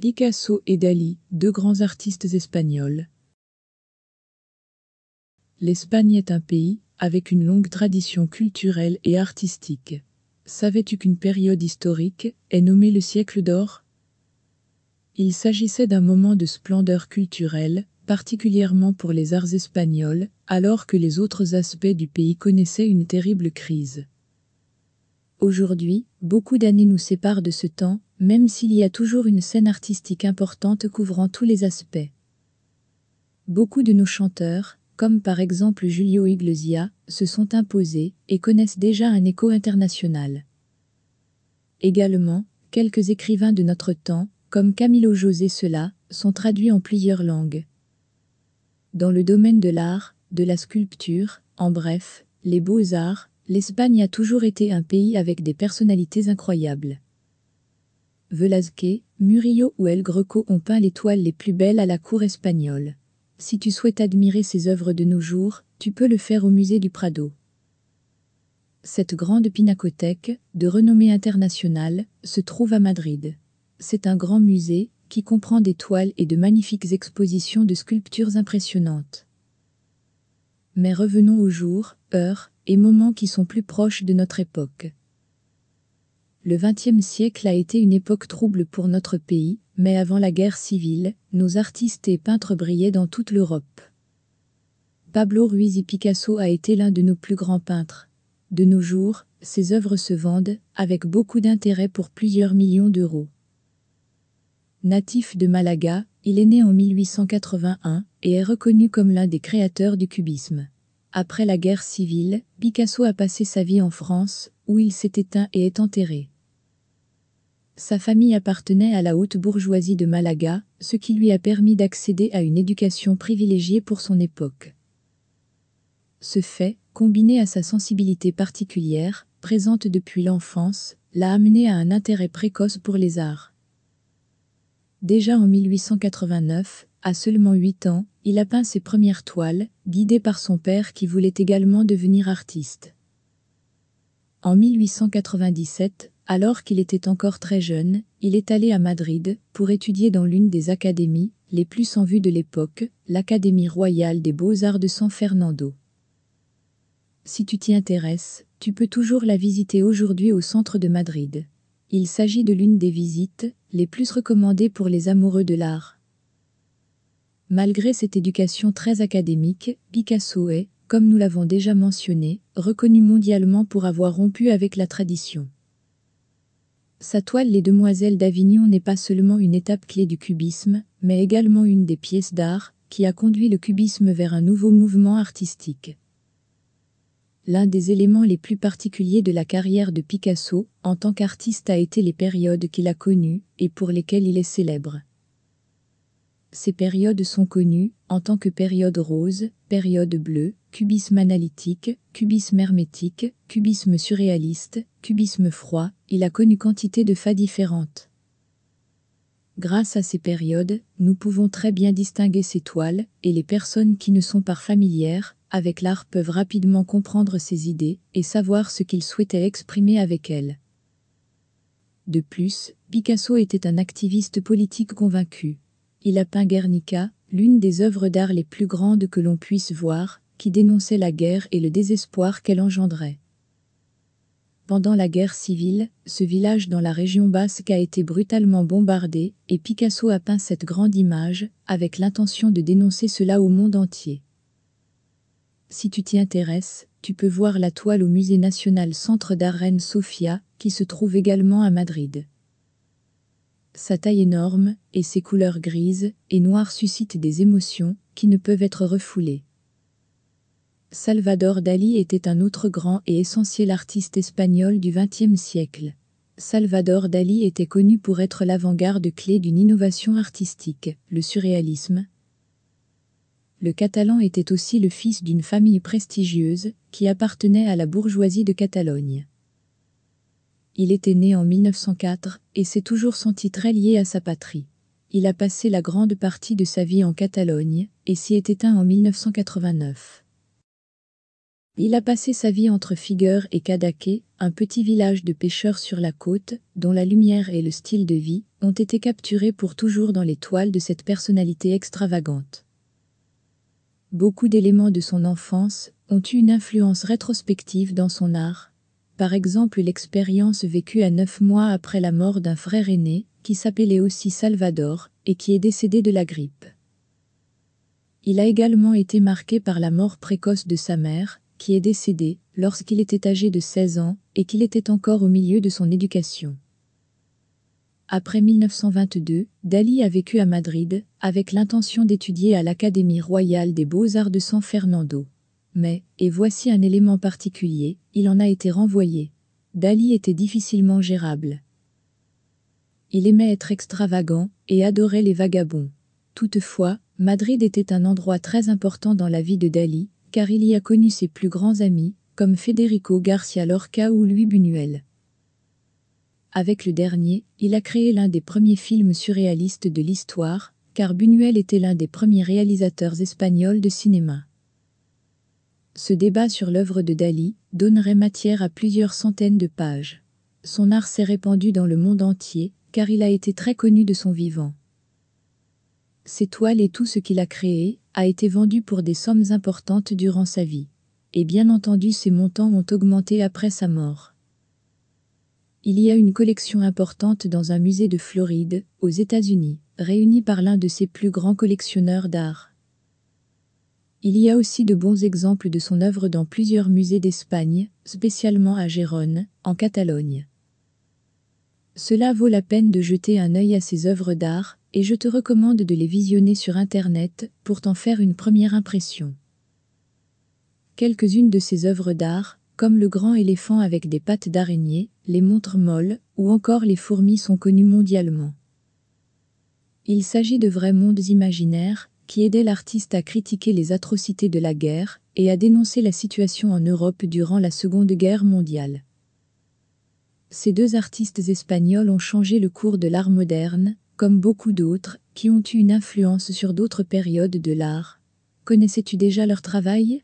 Picasso et Dali, deux grands artistes espagnols. L'Espagne est un pays avec une longue tradition culturelle et artistique. Savais-tu qu'une période historique est nommée le siècle d'or Il s'agissait d'un moment de splendeur culturelle, particulièrement pour les arts espagnols, alors que les autres aspects du pays connaissaient une terrible crise. Aujourd'hui, beaucoup d'années nous séparent de ce temps, même s'il y a toujours une scène artistique importante couvrant tous les aspects. Beaucoup de nos chanteurs, comme par exemple Julio Iglesias, se sont imposés et connaissent déjà un écho international. Également, quelques écrivains de notre temps, comme Camilo José Cela, sont traduits en plusieurs langues. Dans le domaine de l'art, de la sculpture, en bref, les beaux-arts, l'Espagne a toujours été un pays avec des personnalités incroyables. Velázquez, Murillo ou El Greco ont peint les toiles les plus belles à la cour espagnole. Si tu souhaites admirer ces œuvres de nos jours, tu peux le faire au musée du Prado. Cette grande pinacothèque, de renommée internationale, se trouve à Madrid. C'est un grand musée qui comprend des toiles et de magnifiques expositions de sculptures impressionnantes. Mais revenons aux jours, heures et moments qui sont plus proches de notre époque. Le XXe siècle a été une époque trouble pour notre pays, mais avant la guerre civile, nos artistes et peintres brillaient dans toute l'Europe. Pablo Ruiz y Picasso a été l'un de nos plus grands peintres. De nos jours, ses œuvres se vendent, avec beaucoup d'intérêt pour plusieurs millions d'euros. Natif de Malaga, il est né en 1881 et est reconnu comme l'un des créateurs du cubisme. Après la guerre civile, Picasso a passé sa vie en France, où il s'est éteint et est enterré. Sa famille appartenait à la haute bourgeoisie de Malaga, ce qui lui a permis d'accéder à une éducation privilégiée pour son époque. Ce fait, combiné à sa sensibilité particulière, présente depuis l'enfance, l'a amené à un intérêt précoce pour les arts. Déjà en 1889, à seulement 8 ans, il a peint ses premières toiles, guidé par son père qui voulait également devenir artiste. En 1897, alors qu'il était encore très jeune, il est allé à Madrid pour étudier dans l'une des académies les plus en vue de l'époque, l'Académie royale des beaux-arts de San Fernando. Si tu t'y intéresses, tu peux toujours la visiter aujourd'hui au centre de Madrid. Il s'agit de l'une des visites les plus recommandées pour les amoureux de l'art. Malgré cette éducation très académique, Picasso est, comme nous l'avons déjà mentionné, reconnu mondialement pour avoir rompu avec la tradition. Sa toile Les Demoiselles d'Avignon n'est pas seulement une étape clé du cubisme, mais également une des pièces d'art qui a conduit le cubisme vers un nouveau mouvement artistique. L'un des éléments les plus particuliers de la carrière de Picasso en tant qu'artiste a été les périodes qu'il a connues et pour lesquelles il est célèbre. Ces périodes sont connues en tant que période rose, période bleue, cubisme analytique, cubisme hermétique, cubisme surréaliste, cubisme froid, il a connu quantité de phas différentes. Grâce à ces périodes, nous pouvons très bien distinguer ces toiles, et les personnes qui ne sont pas familières avec l'art peuvent rapidement comprendre ses idées et savoir ce qu'il souhaitait exprimer avec elles. De plus, Picasso était un activiste politique convaincu. Il a peint Guernica, l'une des œuvres d'art les plus grandes que l'on puisse voir, qui dénonçait la guerre et le désespoir qu'elle engendrait. Pendant la guerre civile, ce village dans la région basque a été brutalement bombardé, et Picasso a peint cette grande image, avec l'intention de dénoncer cela au monde entier. Si tu t'y intéresses, tu peux voir la toile au Musée national Centre d'art Sofia, qui se trouve également à Madrid. Sa taille énorme et ses couleurs grises et noires suscitent des émotions qui ne peuvent être refoulées. Salvador Dali était un autre grand et essentiel artiste espagnol du XXe siècle. Salvador Dali était connu pour être l'avant-garde clé d'une innovation artistique, le surréalisme. Le catalan était aussi le fils d'une famille prestigieuse qui appartenait à la bourgeoisie de Catalogne. Il était né en 1904 et s'est toujours senti très lié à sa patrie. Il a passé la grande partie de sa vie en Catalogne et s'y est éteint en 1989. Il a passé sa vie entre Figueres et Cadaqués, un petit village de pêcheurs sur la côte, dont la lumière et le style de vie ont été capturés pour toujours dans les toiles de cette personnalité extravagante. Beaucoup d'éléments de son enfance ont eu une influence rétrospective dans son art, par exemple l'expérience vécue à neuf mois après la mort d'un frère aîné, qui s'appelait aussi Salvador, et qui est décédé de la grippe. Il a également été marqué par la mort précoce de sa mère, qui est décédée lorsqu'il était âgé de 16 ans et qu'il était encore au milieu de son éducation. Après 1922, Dali a vécu à Madrid, avec l'intention d'étudier à l'Académie royale des beaux-arts de San Fernando. Mais, et voici un élément particulier, il en a été renvoyé. Dali était difficilement gérable. Il aimait être extravagant et adorait les vagabonds. Toutefois, Madrid était un endroit très important dans la vie de Dali, car il y a connu ses plus grands amis, comme Federico Garcia Lorca ou Louis Buñuel. Avec le dernier, il a créé l'un des premiers films surréalistes de l'histoire, car Buñuel était l'un des premiers réalisateurs espagnols de cinéma. Ce débat sur l'œuvre de Dali donnerait matière à plusieurs centaines de pages. Son art s'est répandu dans le monde entier, car il a été très connu de son vivant. Ses toiles et tout ce qu'il a créé a été vendu pour des sommes importantes durant sa vie. Et bien entendu ces montants ont augmenté après sa mort. Il y a une collection importante dans un musée de Floride, aux États-Unis, réunie par l'un de ses plus grands collectionneurs d'art. Il y a aussi de bons exemples de son œuvre dans plusieurs musées d'Espagne, spécialement à Gérone, en Catalogne. Cela vaut la peine de jeter un œil à ses œuvres d'art, et je te recommande de les visionner sur Internet pour t'en faire une première impression. Quelques-unes de ses œuvres d'art, comme le grand éléphant avec des pattes d'araignée, les montres molles, ou encore les fourmis sont connues mondialement. Il s'agit de vrais mondes imaginaires, qui aidait l'artiste à critiquer les atrocités de la guerre et à dénoncer la situation en Europe durant la Seconde Guerre mondiale. Ces deux artistes espagnols ont changé le cours de l'art moderne, comme beaucoup d'autres, qui ont eu une influence sur d'autres périodes de l'art. Connaissais-tu déjà leur travail